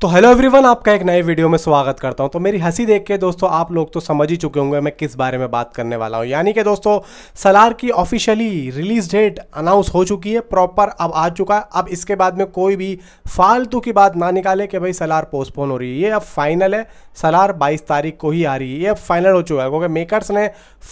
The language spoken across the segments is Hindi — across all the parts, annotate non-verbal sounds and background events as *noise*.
तो हेलो एवरीवन आपका एक नए वीडियो में स्वागत करता हूं तो मेरी हंसी देख के दोस्तों आप लोग तो समझ ही चुके होंगे मैं किस बारे में बात करने वाला हूं यानी कि दोस्तों सलार की ऑफिशियली रिलीज डेट अनाउंस हो चुकी है प्रॉपर अब आ चुका है अब इसके बाद में कोई भी फालतू की बात ना निकाले कि भाई सलार पोस्टपोन हो रही है ये अब फाइनल है सलार बाईस तारीख को ही आ रही है ये अब फाइनल हो चुका है क्योंकि मेकरस ने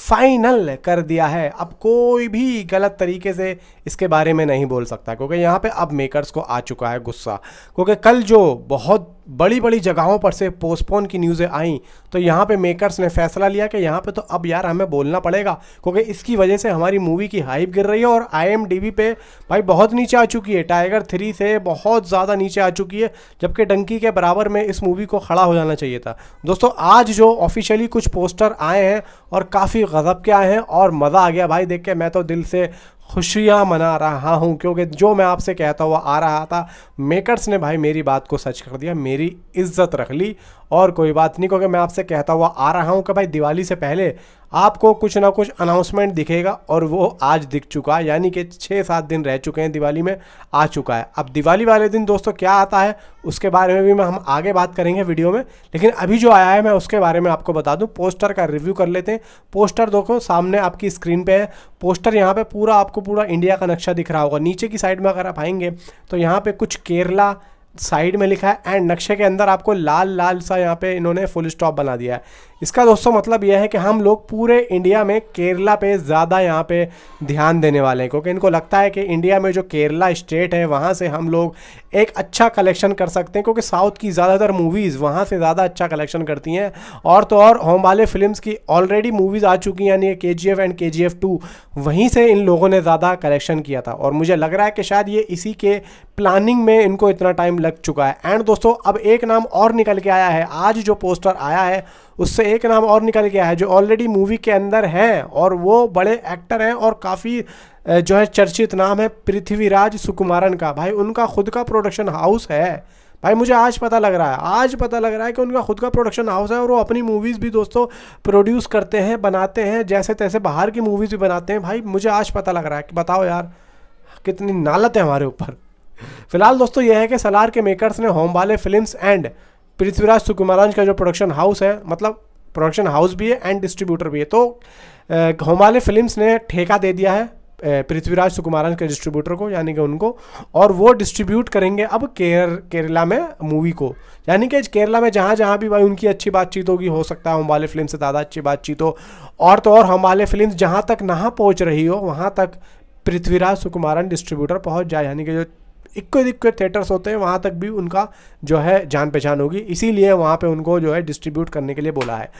फाइनल कर दिया है अब कोई भी गलत तरीके से इसके बारे में नहीं बोल सकता क्योंकि यहाँ पर अब मेकरस को आ चुका है गुस्सा क्योंकि कल जो बहुत बहुत बड़ी बड़ी जगहों पर से पोस्टपोन की न्यूज़ें आई तो यहाँ पे मेकर्स ने फैसला लिया कि यहाँ पे तो अब यार हमें बोलना पड़ेगा क्योंकि इसकी वजह से हमारी मूवी की हाइप गिर रही है और आई पे भाई बहुत नीचे आ चुकी है टाइगर थ्री से बहुत ज़्यादा नीचे आ चुकी है जबकि डंकी के बराबर में इस मूवी को खड़ा हो जाना चाहिए था दोस्तों आज जो ऑफिशियली कुछ पोस्टर आए हैं और काफ़ी गज़ब के आए हैं और मज़ा आ गया भाई देख के मैं तो दिल से खुशियाँ मना रहा हूँ क्योंकि जो मैं आपसे कहता हुआ आ रहा था मेकर्स ने भाई मेरी बात को सच कर दिया मेरी इज्जत रख ली और कोई बात नहीं क्योंकि मैं आपसे कहता हुआ आ रहा हूँ कि भाई दिवाली से पहले आपको कुछ ना कुछ अनाउंसमेंट दिखेगा और वो आज दिख चुका है यानी कि छः सात दिन रह चुके हैं दिवाली में आ चुका है अब दिवाली वाले दिन दोस्तों क्या आता है उसके बारे में भी मैं हम आगे बात करेंगे वीडियो में लेकिन अभी जो आया है मैं उसके बारे में आपको बता दूं पोस्टर का रिव्यू कर लेते हैं पोस्टर देखो सामने आपकी स्क्रीन पर है पोस्टर यहाँ पर पूरा आपको पूरा इंडिया का नक्शा दिख रहा होगा नीचे की साइड में अगर आप आएंगे तो यहाँ पर कुछ केरला साइड में लिखा है एंड नक्शे के अंदर आपको लाल लाल सा यहाँ पे इन्होंने फुल स्टॉप बना दिया है इसका दोस्तों मतलब यह है कि हम लोग पूरे इंडिया में केरला पे ज़्यादा यहाँ पे ध्यान देने वाले हैं क्योंकि इनको लगता है कि इंडिया में जो केरला स्टेट है वहाँ से हम लोग एक अच्छा कलेक्शन कर सकते हैं क्योंकि साउथ की ज़्यादातर मूवीज़ वहाँ से ज़्यादा अच्छा कलेक्शन करती हैं और तो और होम वाले फिल्म की ऑलरेडी मूवीज़ आ चुकी हैं यानी के जी एफ एंड के जी एफ टू वहीं से इन लोगों ने ज़्यादा कलेक्शन किया था और मुझे लग रहा है कि शायद ये इसी के प्लानिंग में इनको इतना टाइम लग चुका है एंड दोस्तों अब एक नाम और निकल के आया है आज जो पोस्टर आया है उससे एक नाम और निकल गया है जो ऑलरेडी मूवी के अंदर हैं और वो बड़े एक्टर हैं और काफ़ी जो है चर्चित नाम है पृथ्वीराज सुकुमारन का भाई उनका खुद का प्रोडक्शन हाउस है भाई मुझे आज पता लग रहा है आज पता लग रहा है कि उनका खुद का प्रोडक्शन हाउस है और वो अपनी मूवीज़ भी दोस्तों प्रोड्यूस करते हैं बनाते हैं जैसे तैसे बाहर की मूवीज़ भी बनाते हैं भाई मुझे आज पता लग रहा है कि बताओ यार कितनी नालत है हमारे ऊपर *laughs* फिलहाल दोस्तों यह है कि सलार के मेकर्स ने होम वाले फिल्म्स एंड पृथ्वीराज सुकुमारांज का जो प्रोडक्शन हाउस है मतलब प्रोडक्शन हाउस भी है एंड डिस्ट्रीब्यूटर भी है तो होमाले फिल्म्स ने ठेका दे दिया है पृथ्वीराज सुकुमारन के डिस्ट्रीब्यूटर को यानी कि उनको और वो डिस्ट्रीब्यूट करेंगे अब केर केरला में मूवी को यानी कि केरला में जहाँ जहाँ भी भाई उनकी अच्छी बातचीत होगी हो सकता है होमाले फिल्म से ज़्यादा अच्छी बातचीत हो और तो और होमाले फिल्म जहाँ तक नहा पहुँच रही हो वहाँ तक पृथ्वीराज सुकुमारन डिस्ट्रीब्यूटर पहुँच जाए यानी कि जो इक्के दिक्के थिएटर्स होते हैं वहाँ तक भी उनका जो है जान पहचान होगी इसीलिए वहाँ पे उनको जो है डिस्ट्रीब्यूट करने के लिए बोला है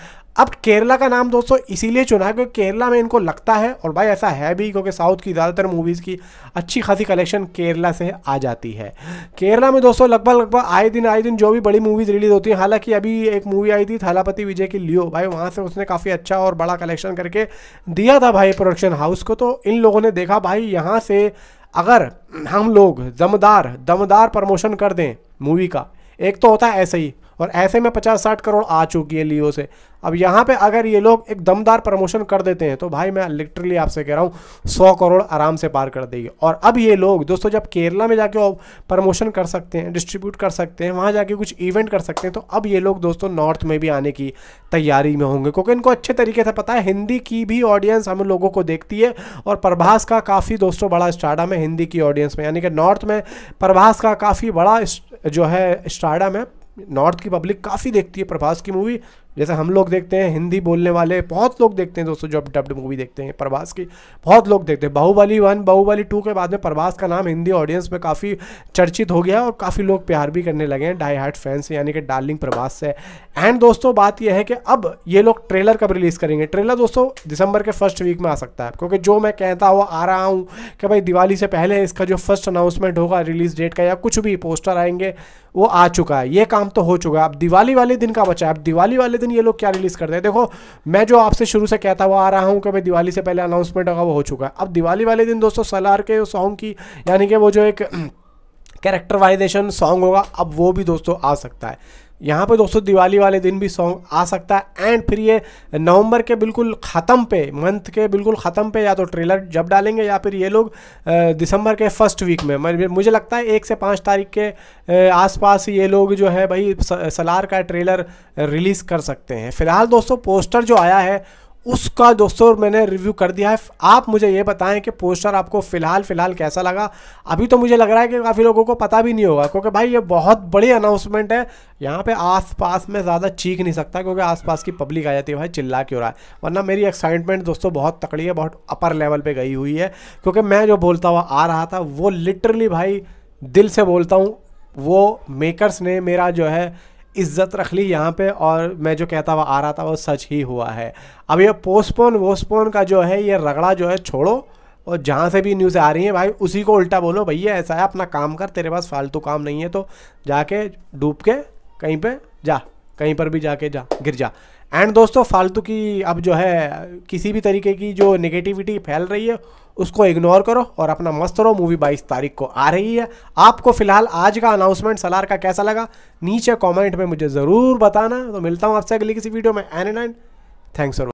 अब केरला का नाम दोस्तों इसीलिए चुना है क्योंकि केरला में इनको लगता है और भाई ऐसा है भी क्योंकि साउथ की ज़्यादातर मूवीज़ की अच्छी खासी कलेक्शन केरला से आ जाती है केरला में दोस्तों लगभग लगभग आए दिन आए दिन जो भी बड़ी मूवीज़ रिलीज़ होती हैं हालांकि अभी एक मूवी आई थी थालापति विजय की लियो भाई वहाँ से उसने काफ़ी अच्छा और बड़ा कलेक्शन करके दिया था भाई प्रोडक्शन हाउस को तो इन लोगों ने देखा भाई यहाँ से अगर हम लोग दमदार दमदार प्रमोशन कर दें मूवी का एक तो होता है ऐसे ही और ऐसे में पचास साठ करोड़ आ चुकी है लियो से अब यहाँ पे अगर ये लोग एक दमदार प्रमोशन कर देते हैं तो भाई मैं लिटरली आपसे कह रहा हूँ सौ करोड़ आराम से पार कर देगी और अब ये लोग दोस्तों जब केरला में जाके प्रमोशन कर सकते हैं डिस्ट्रीब्यूट कर सकते हैं वहाँ जाके कुछ इवेंट कर सकते हैं तो अब ये लोग दोस्तों नॉर्थ में भी आने की तैयारी में होंगे क्योंकि इनको अच्छे तरीके से पता है हिंदी की भी ऑडियंस हम लोगों को देखती है और प्रभास का काफ़ी दोस्तों बड़ा स्टार्डम है हिंदी की ऑडियंस में यानी कि नॉर्थ में प्रभास का काफ़ी बड़ा जो है स्टार्डम है नॉर्थ की पब्लिक काफ़ी देखती है प्रभास की मूवी जैसे हम लोग देखते हैं हिंदी बोलने वाले बहुत लोग देखते हैं दोस्तों जो अब डब्ड मूवी देखते हैं प्रभास की बहुत लोग देखते हैं बाहुबली वन बाहुबली टू के बाद में प्रभास का नाम हिंदी ऑडियंस में काफ़ी चर्चित हो गया और काफ़ी लोग प्यार भी करने लगे हैं डाई हार्ट फैंस यानी कि डार्लिंग प्रभास से एंड दोस्तों बात यह है कि अब ये लोग ट्रेलर कब रिलीज़ करेंगे ट्रेलर दोस्तों दिसंबर के फर्स्ट वीक में आ सकता है क्योंकि जो मैं कहता हुआ आ रहा हूँ कि भाई दिवाली से पहले इसका जो फर्स्ट अनाउंसमेंट होगा रिलीज़ डेट का या कुछ भी पोस्टर आएंगे वो आ चुका है ये काम तो हो चुका है अब दिवाली वाले दिन का बचा है अब दिवाली वाले दिन दिन ये लोग क्या रिलीज़ करते हैं देखो मैं जो आपसे शुरू से कहता हुआ आ रहा हूँ कि भाई दिवाली से पहले अनाउंसमेंट होगा वो हो चुका है अब दिवाली वाले दिन दोस्तों सलार के सॉन्ग की यानी कि वो जो एक कैरेक्टर वाइजेशन सॉन्ग होगा अब वो भी दोस्तों आ सकता है यहाँ पे दोस्तों दिवाली वाले दिन भी सॉन्ग आ सकता है एंड फिर ये नवंबर के बिल्कुल ख़त्म पे मंथ के बिल्कुल ख़त्म पे या तो ट्रेलर जब डालेंगे या फिर ये लोग दिसंबर के फर्स्ट वीक में मुझे लगता है एक से पाँच तारीख के आसपास ये लोग जो है भाई सलार का ट्रेलर रिलीज़ कर सकते हैं फ़िलहाल दोस्तों पोस्टर जो आया है उसका दोस्तों मैंने रिव्यू कर दिया है आप मुझे ये बताएं कि पोस्टर आपको फ़िलहाल फ़िलहाल कैसा लगा अभी तो मुझे लग रहा है कि काफ़ी लोगों को पता भी नहीं होगा क्योंकि भाई ये बहुत बड़ी अनाउंसमेंट है यहाँ पे आसपास में ज़्यादा चीख नहीं सकता क्योंकि आसपास की पब्लिक आ जाती है भाई चिल्ला क्यों रहा है वरना मेरी एक्साइटमेंट दोस्तों बहुत तकड़ी है बहुत अपर लेवल पर गई हुई है क्योंकि मैं जो बोलता हुआ आ रहा था वो लिटरली भाई दिल से बोलता हूँ वो मेकरस ने मेरा जो है इज्जत रख ली यहाँ पे और मैं जो कहता हुआ आ रहा था वो सच ही हुआ है अब ये पोस्टपोन वोस्टपोन का जो है ये रगड़ा जो है छोड़ो और जहाँ से भी न्यूज़ आ रही है भाई उसी को उल्टा बोलो भैया ऐसा है अपना काम कर तेरे पास फालतू काम नहीं है तो जाके डूब के कहीं पे जा कहीं पर भी जाके जा गिर जा एंड दोस्तों फालतू की अब जो है किसी भी तरीके की जो नेगेटिविटी फैल रही है उसको इग्नोर करो और अपना मस्त रहो मूवी बाईस तारीख को आ रही है आपको फिलहाल आज का अनाउंसमेंट सलार का कैसा लगा नीचे कमेंट में मुझे ज़रूर बताना तो मिलता हूँ आपसे अगली किसी वीडियो में एन एंड एंड थैंक्स